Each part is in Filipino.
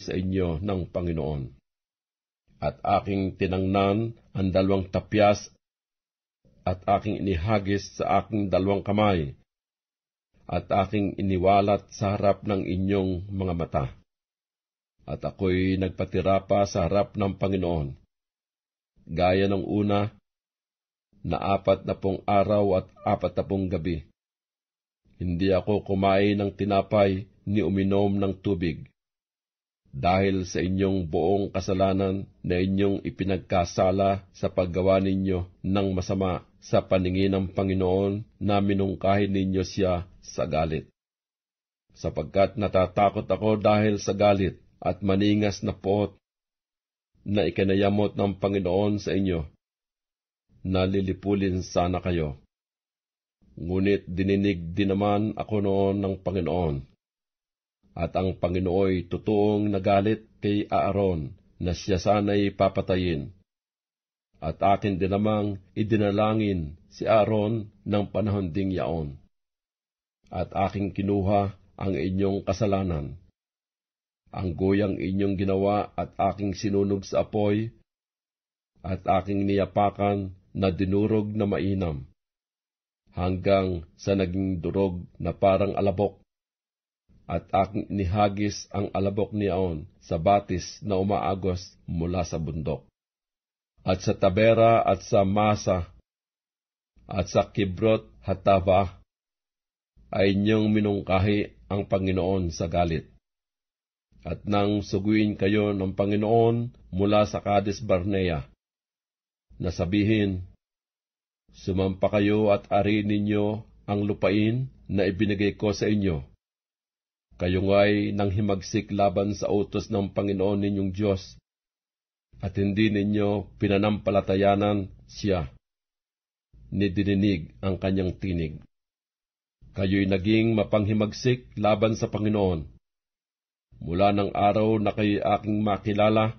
sa inyo ng Panginoon. At aking tinangnan ang dalawang tapyas at aking inihagis sa aking dalawang kamay at aking iniwalat sa harap ng inyong mga mata. At ako'y nagpatira pa sa harap ng Panginoon. Gaya ng una, na apat na pong araw at apat na pong gabi. Hindi ako kumain ng tinapay ni uminom ng tubig dahil sa inyong buong kasalanan na inyong ipinagkasala sa paggawa ninyo ng masama sa paningin ng Panginoon na minungkahin ninyo siya sa galit. Sapagkat natatakot ako dahil sa galit at maningas na poot na ikinayamot ng Panginoon sa inyo, nalilipulin sana kayo. Ngunit dininig din naman ako noon ng Panginoon at ang Panginooy totoong nagalit kay Aaron na siya sana'y papatayin. At akin din namang idinalangin si Aaron ng panahon ding yaon. At aking kinuha ang inyong kasalanan. Ang goyang inyong ginawa at aking sinunog sa apoy, at aking niyapakan na dinurog na mainam, hanggang sa naging durog na parang alabok at aking inihagis ang alabok niyaon sa batis na umaagos mula sa bundok. At sa Tabera at sa Masa at sa Kibrot Hatava ay inyong minungkahi ang Panginoon sa galit. At nang suguin kayo ng Panginoon mula sa Kades Barnea, nasabihin, Sumampa kayo at ari ninyo ang lupain na ibinigay ko sa inyo kayo nga'y himagsik laban sa utos ng Panginoon ninyong Diyos, at hindi ninyo pinanampalatayanan siya, ni dininig ang kanyang tinig. Kayo'y naging mapanghimagsik laban sa Panginoon. Mula ng araw na kayo aking makilala,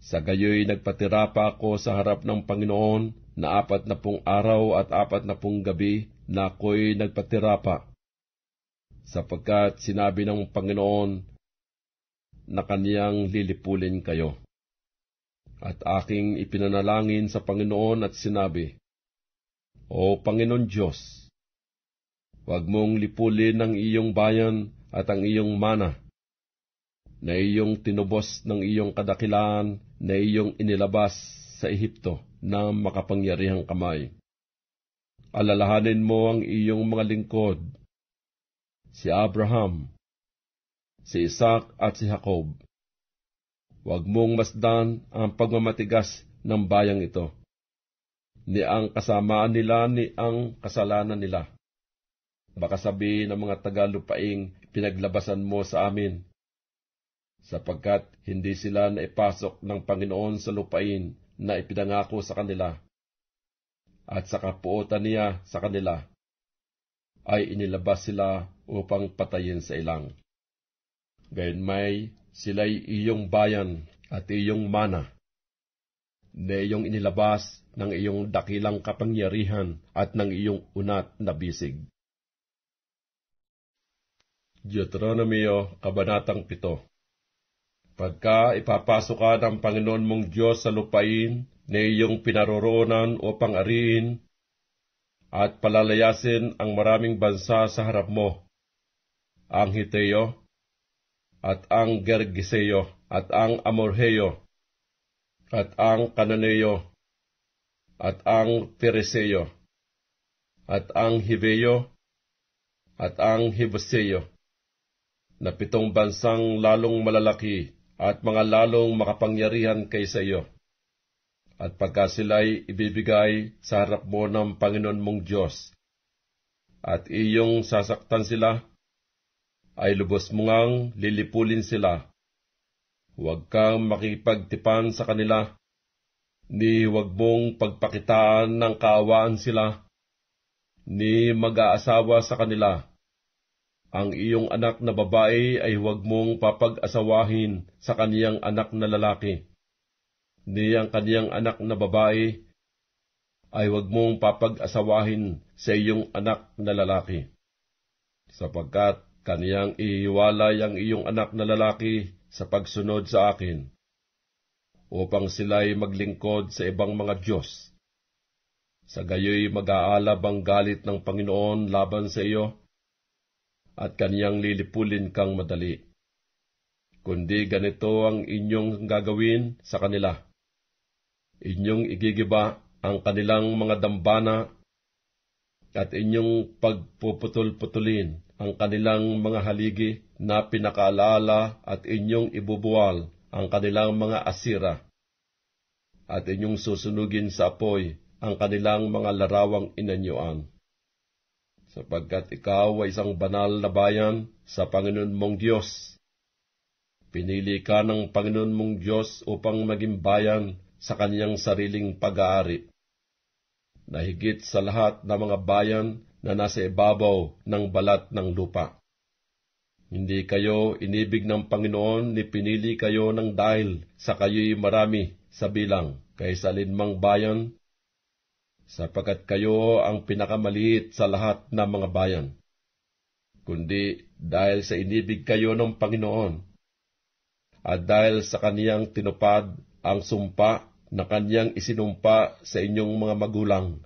sa gayo'y nagpatira pa ako sa harap ng Panginoon na apat na pong araw at apat na pong gabi na ako'y nagpatira pa sapagkat sinabi ng Panginoon na kaniyang lilipulin kayo. At aking ipinanalangin sa Panginoon at sinabi, O Panginoon Diyos, huwag mong lipulin ang iyong bayan at ang iyong mana, na iyong tinubos ng iyong kadakilaan, na iyong inilabas sa Ehipto na makapangyarihang kamay. Alalahanin mo ang iyong mga lingkod si Abraham, si Isaac at si Jacob. Huwag mong masdan ang pagmamatigas ng bayang ito, ni ang kasamaan nila ni ang kasalanan nila. Baka sabihin ng mga Tagalupaing pinaglabasan mo sa amin, sapagkat hindi sila na ipasok ng Panginoon sa lupain na ipinangako sa kanila, at sa kapuotan niya sa kanila ay inilabas sila upang patayin sa ilang. Gayon may sila'y iyong bayan at iyong mana, na iyong inilabas ng iyong dakilang kapangyarihan at ng iyong unat na bisig. Deuteronomio, Kabanatang 7 Pagka ipapasok ka ng Panginoon mong Diyos sa lupain na iyong pinaroroonan upang ariin, at palalayasin ang maraming bansa sa harap mo, ang Hiteyo, at ang Gergiseyo, at ang Amorheyo, at ang Kananeyo, at ang Tereseyo, at ang Hiveyo, at ang Hibuseyo, na pitong bansang lalong malalaki at mga lalong makapangyarihan kaysa iyo at pagka sila'y ibibigay sa harap mo ng Panginoon mong Diyos, at iyong sasaktan sila, ay lubos mong ngang lilipulin sila. Huwag kang makipagtipan sa kanila, ni huwag mong pagpakitaan ng kaawaan sila, ni mag-aasawa sa kanila. Ang iyong anak na babae ay huwag mong papag-asawahin sa kaniyang anak na lalaki niyang kaniyang anak na babae, ay huwag mong papag-asawahin sa iyong anak na lalaki. Sapagkat kaniyang iiwalay ang iyong anak na lalaki sa pagsunod sa akin, upang sila'y maglingkod sa ibang mga Diyos. Sa gayoy mag-aalab ang galit ng Panginoon laban sa iyo, at kaniyang lilipulin kang madali. Kundi ganito ang inyong gagawin sa kanila inyong igigiba ang kanilang mga dambana at inyong pagpuputol-putulin ang kanilang mga haligi na pinakaalala at inyong ibubuwal ang kanilang mga asira at inyong susunugin sa apoy ang kanilang mga larawang inanyuan. Sapagkat ikaw ay isang banal na bayan sa Panginoon mong Diyos. Pinili ka ng Panginoon mong Diyos upang maging bayan sa kaniyang sariling pag-aari. Nahigit sa lahat ng mga bayan na nasa ibabaw ng balat ng lupa. Hindi kayo inibig ng Panginoon ni pinili kayo ng dahil sa kayo'y marami sa bilang kaysa linmang bayan, sapagkat kayo ang pinakamaliit sa lahat ng mga bayan, kundi dahil sa inibig kayo ng Panginoon, at dahil sa kaniyang tinupad ang sumpa na kanyang isinumpa sa inyong mga magulang,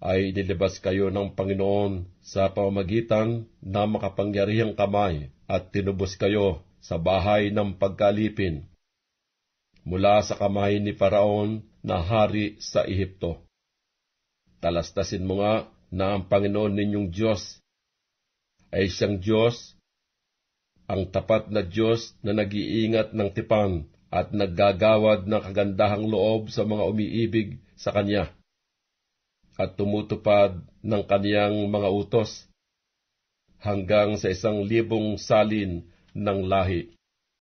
ay nilibas kayo ng Panginoon sa pamamagitan na makapangyarihang kamay at tinubos kayo sa bahay ng pagkalipin mula sa kamay ni Paraon na hari sa Ehipto. Talastasin mo nga na ang Panginoon ninyong Diyos ay siyang Diyos, ang tapat na Diyos na nag-iingat ng tipan at naggagawad ng kagandahang loob sa mga umiibig sa Kanya at tumutupad ng Kaniyang mga utos hanggang sa isang libong salin ng lahi.